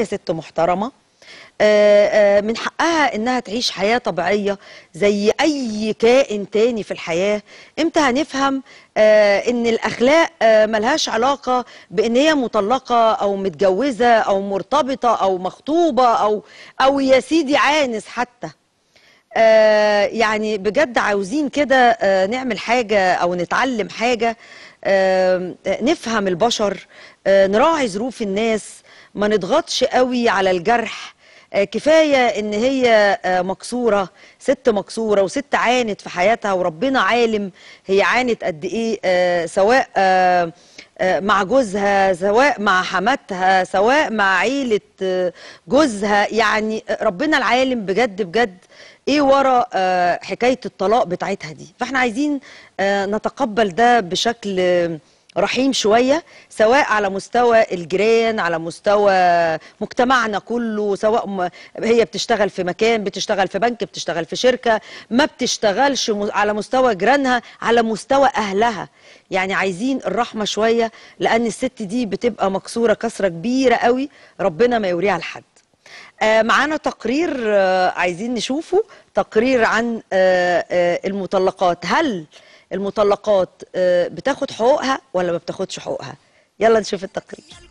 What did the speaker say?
هي ست محترمه آه، آه، من حقها انها تعيش حياه طبيعيه زي اي كائن تاني في الحياه امتى هنفهم آه، ان الاخلاق ملهاش علاقه بان هي مطلقه او متجوزه او مرتبطه او مخطوبه او او يا سيدي عانس حتى يعني بجد عاوزين كده نعمل حاجه او نتعلم حاجه نفهم البشر نراعي ظروف الناس ما نضغطش قوي على الجرح آه، كفايه ان هي آه، مكسوره ست مكسوره وست عانت في حياتها وربنا عالم هي عانت قد ايه آه، سواء مع جوزها سواء مع حماتها سواء مع عيله جوزها يعني ربنا العالم بجد بجد ايه ورا حكايه الطلاق بتاعتها دي فاحنا عايزين نتقبل ده بشكل رحيم شويه سواء على مستوى الجيران على مستوى مجتمعنا كله سواء هي بتشتغل في مكان بتشتغل في بنك بتشتغل في شركه ما بتشتغلش على مستوى جيرانها على مستوى اهلها يعني عايزين الرحمه شويه لان الست دي بتبقى مكسوره كسره كبيره قوي ربنا ما يوريها لحد آه، معانا تقرير آه، عايزين نشوفه تقرير عن آه، المطلقات هل المطلقات آه، بتاخد حقوقها ولا ما بتاخدش حقوقها يلا نشوف التقرير